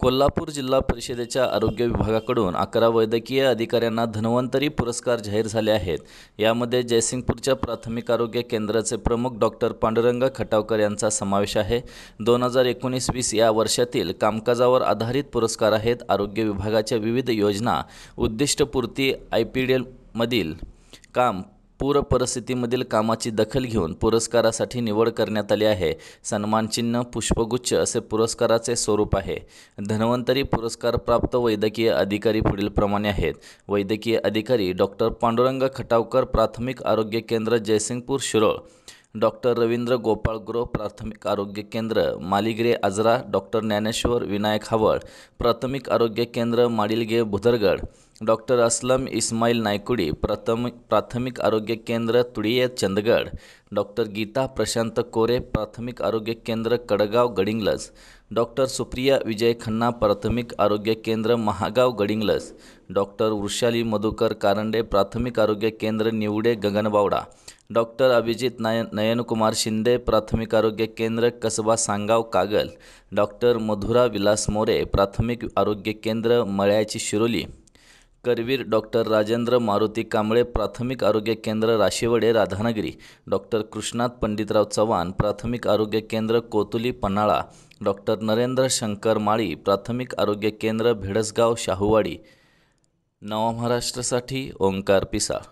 कोल्हापूर जिल्हा परिषदेच्या आरोग्य विभागाकडून अकरा वैद्यकीय अधिकाऱ्यांना धन्वंतरी पुरस्कार जाहीर झाले आहेत यामध्ये जयसिंगपूरच्या प्राथमिक आरोग्य केंद्राचे प्रमुख डॉक्टर पांडुरंग खटावकर यांचा समावेश आहे दोन हजार एकोणीस वीस या वर्षातील कामकाजावर आधारित पुरस्कार आहेत आरोग्य विभागाच्या विविध योजना उद्दिष्टपूर्ती आय पी डी एलमधील काम पूर परिस्थितीमधील कामाची दखल घेऊन पुरस्कारासाठी निवड करण्यात आली आहे सन्मानचिन्ह पुष्पगुच्छ असे पुरस्काराचे स्वरूप आहे धन्वंतरी पुरस्कार प्राप्त वैद्यकीय अधिकारी पुढीलप्रमाणे आहेत वैद्यकीय अधिकारी डॉक्टर पांडुरंग खटावकर प्राथमिक आरोग्य केंद्र जयसिंगपूर शिरोळ डॉक्टर रवींद्र गोपाळ ग्रो प्राथमिक आरोग्य केंद्र मालिग्रे आजरा डॉक्टर ज्ञानेश्वर विनायक हावळ प्राथमिक आरोग्य केंद्र माडिलगे भुदरगड डॉक्टर असलम इस्माईल नायकुडी प्रथम प्राथमिक आरोग्य केंद्र तुळीये चंदगड डॉक्टर गीता प्रशांत कोरे प्राथमिक आरोग्य केंद्र कडगाव गडिंगलज डॉक्टर सुप्रिया विजय खन्ना प्राथमिक आरोग्य केंद्र महागाव गडिंगलज डॉक्टर वृषाली मधुकर कारंडे प्राथमिक आरोग्य केंद्र निवडे गगनबावडा डॉक्टर अभिजित नाय नयनकुमार शिंदे प्राथमिक आरोग्य केंद्र कसबा सांगाव कागल डॉक्टर मधुरा विलास मोरे प्राथमिक आरोग्य केंद्र मळ्याची शिरोली करवीर डॉक्टर राजेंद्र मारुती कांबळे प्राथमिक आरोग्य केंद्र राशिवडे राधानगरी डॉक्टर कृष्णात पंडितराव चव्हाण प्राथमिक आरोग्य केंद्र कोतुली पन्हाळा डॉक्टर नरेंद्र शंकर माळी प्राथमिक आरोग्य केंद्र भेडसगाव शाहूवाडी नवा महाराष्ट्रासाठी ओंकार पिसाळ